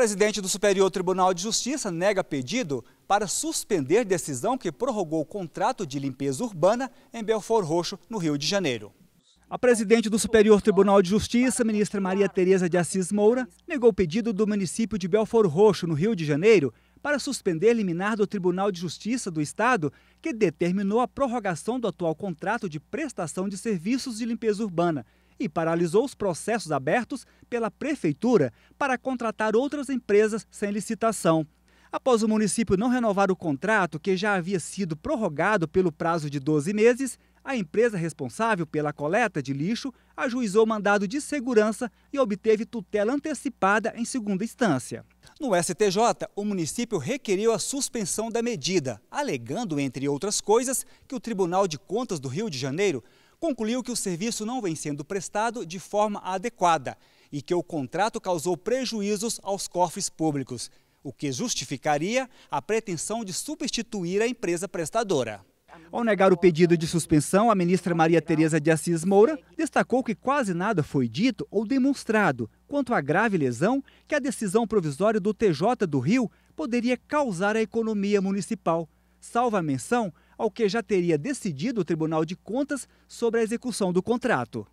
presidente do Superior Tribunal de Justiça nega pedido para suspender decisão que prorrogou o contrato de limpeza urbana em Belfor Roxo, no Rio de Janeiro. A presidente do Superior Tribunal de Justiça, ministra Maria Tereza de Assis Moura, negou o pedido do município de Belfor Roxo, no Rio de Janeiro, para suspender liminar do Tribunal de Justiça do Estado, que determinou a prorrogação do atual contrato de prestação de serviços de limpeza urbana, e paralisou os processos abertos pela Prefeitura para contratar outras empresas sem licitação. Após o município não renovar o contrato, que já havia sido prorrogado pelo prazo de 12 meses, a empresa responsável pela coleta de lixo ajuizou mandado de segurança e obteve tutela antecipada em segunda instância. No STJ, o município requeriu a suspensão da medida, alegando, entre outras coisas, que o Tribunal de Contas do Rio de Janeiro concluiu que o serviço não vem sendo prestado de forma adequada e que o contrato causou prejuízos aos cofres públicos, o que justificaria a pretensão de substituir a empresa prestadora. Ao negar o pedido de suspensão, a ministra Maria Tereza de Assis Moura destacou que quase nada foi dito ou demonstrado quanto à grave lesão que a decisão provisória do TJ do Rio poderia causar à economia municipal, salva a menção ao que já teria decidido o Tribunal de Contas sobre a execução do contrato.